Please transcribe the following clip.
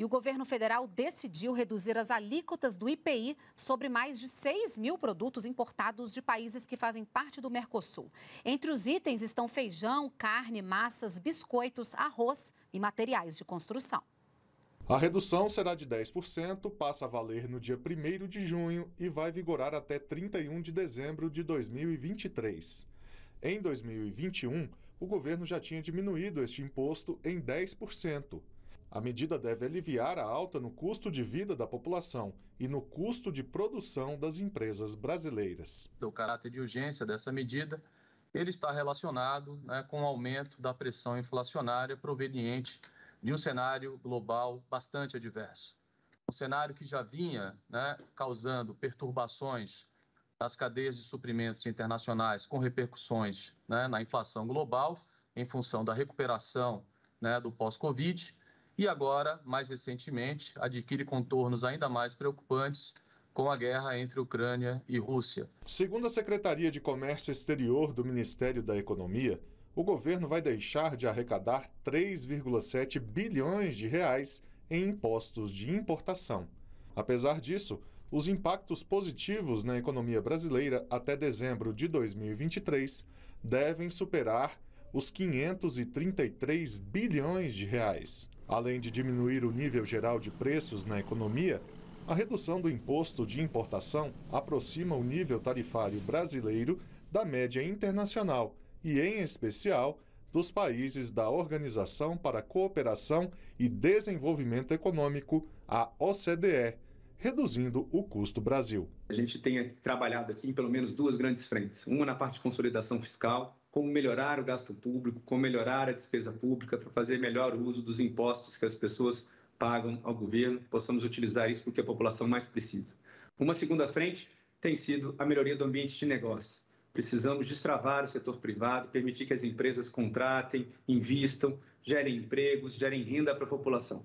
E o governo federal decidiu reduzir as alíquotas do IPI sobre mais de 6 mil produtos importados de países que fazem parte do Mercosul. Entre os itens estão feijão, carne, massas, biscoitos, arroz e materiais de construção. A redução será de 10%, passa a valer no dia 1 de junho e vai vigorar até 31 de dezembro de 2023. Em 2021, o governo já tinha diminuído este imposto em 10%. A medida deve aliviar a alta no custo de vida da população e no custo de produção das empresas brasileiras. O caráter de urgência dessa medida ele está relacionado né, com o aumento da pressão inflacionária proveniente de um cenário global bastante adverso. Um cenário que já vinha né, causando perturbações nas cadeias de suprimentos internacionais, com repercussões né, na inflação global, em função da recuperação né, do pós-Covid, e agora, mais recentemente, adquire contornos ainda mais preocupantes com a guerra entre Ucrânia e Rússia. Segundo a Secretaria de Comércio Exterior do Ministério da Economia, o governo vai deixar de arrecadar 3,7 bilhões de reais em impostos de importação. Apesar disso, os impactos positivos na economia brasileira até dezembro de 2023 devem superar os 533 bilhões de reais. Além de diminuir o nível geral de preços na economia, a redução do imposto de importação aproxima o nível tarifário brasileiro da média internacional e, em especial, dos países da Organização para a Cooperação e Desenvolvimento Econômico, a OCDE, reduzindo o custo Brasil. A gente tem trabalhado aqui em pelo menos duas grandes frentes: uma na parte de consolidação fiscal como melhorar o gasto público, como melhorar a despesa pública, para fazer melhor uso dos impostos que as pessoas pagam ao governo, possamos utilizar isso porque a população mais precisa. Uma segunda frente tem sido a melhoria do ambiente de negócio. Precisamos destravar o setor privado, permitir que as empresas contratem, invistam, gerem empregos, gerem renda para a população.